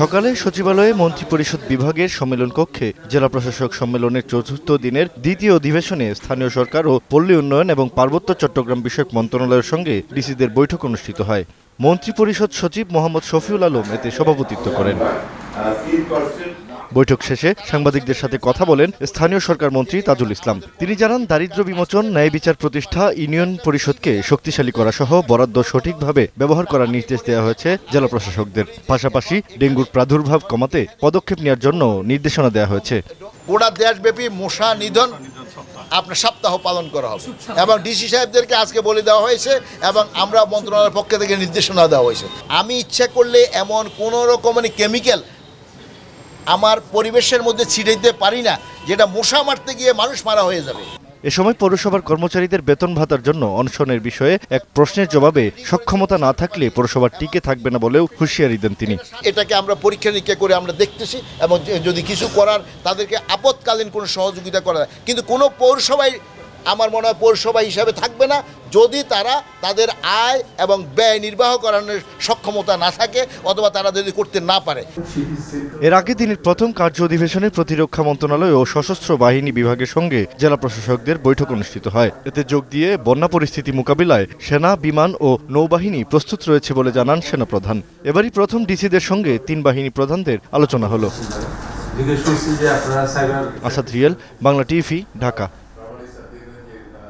সকালে সচিবালয়ে মন্ত্রিপরিষদ বিভাগের সম্মেলন কক্ষে জেলা প্রশাসক সম্মেলনের চতুর্থ দিনের দ্বিতীয় অধিবেশনে স্থানীয় সরকার ও পল্লী উন্নয়ন এবং পার্বত্য চট্টগ্রাম বিষয়ক মন্ত্রণালয়ের সঙ্গে ডিসিদের বৈঠক অনুষ্ঠিত হয় মন্ত্রিপরিষদ সচিব মোহাম্মদ শফিউল আলম এতে সভাপতিত্ব করেন বৈঠক শেষে সাংবাদিকদের সাথে কথা বলেন স্থানীয় সরকার মন্ত্রী তাজুল ইসলাম তিনি জানান দারিদ্র বিমোচন ন্যায় বিচার প্রতিষ্ঠা ইউনিয়ন পরিষদকে শক্তিশালী করা সহ বরাদ্দ সঠিকভাবে ব্যবহার করার নির্দেশ দেওয়া হয়েছে জেলা প্রশাসকদের পাশাপাশি ডেঙ্গুর প্রাদুর্ভাব কমাতে পদক্ষেপ নেওয়ার জন্য নির্দেশনা দেওয়া হয়েছে গোটা দেশব্যাপী মশা নিধন আপনার সপ্তাহ পালন করা হবে এবং ডিসি সাহেবদেরকে আজকে বলে দেওয়া হয়েছে এবং আমরা মন্ত্রণালয়ের পক্ষ থেকে নির্দেশনা দেওয়া হয়েছে আমি ইচ্ছা করলে এমন কোনো রকম মানে কেমিক্যাল আমার পরিবেশের মধ্যে ছিটে দিতে পারি না যেটা মশা মারতে গিয়ে মানুষ মারা হয়ে যাবে এ সময় পৌরসভার কর্মচারীদের বেতন ভাতার জন্য অনশনের বিষয়ে এক প্রশ্নের জবাবে সক্ষমতা না থাকলে পৌরসভা টিকে থাকবে না বলেও হুঁশিয়ারি দেন তিনি এটাকে আমরা পরীক্ষা নিরীক্ষা করে আমরা দেখতেছি এবং যদি কিছু করার তাদেরকে আপৎকালীন কোনো সহযোগিতা করা কিন্তু কোনো পৌরসভায় আমার মনে হয় পৌরসভা হিসাবে থাকবে না যদি তারা তাদের আয় এবং ব্যয় নির্বাহ করানোর সক্ষমতা না থাকে অথবা তারা যদি করতে না পারে এর আগে তিনি প্রথম কার্য অধিবেশনে প্রতিরক্ষা মন্ত্রণালয় ও সশস্ত্র বাহিনী বিভাগের সঙ্গে জেলা প্রশাসকদের বৈঠক অনুষ্ঠিত হয় এতে যোগ দিয়ে বন্যা পরিস্থিতি মোকাবিলায় সেনা বিমান ও নৌবাহিনী প্রস্তুত রয়েছে বলে জানান সেনাপ্রধান এবারই প্রথম ডিসিদের সঙ্গে তিন বাহিনী প্রধানদের আলোচনা হলো আসাদ রিয়েল বাংলা টিভি ঢাকা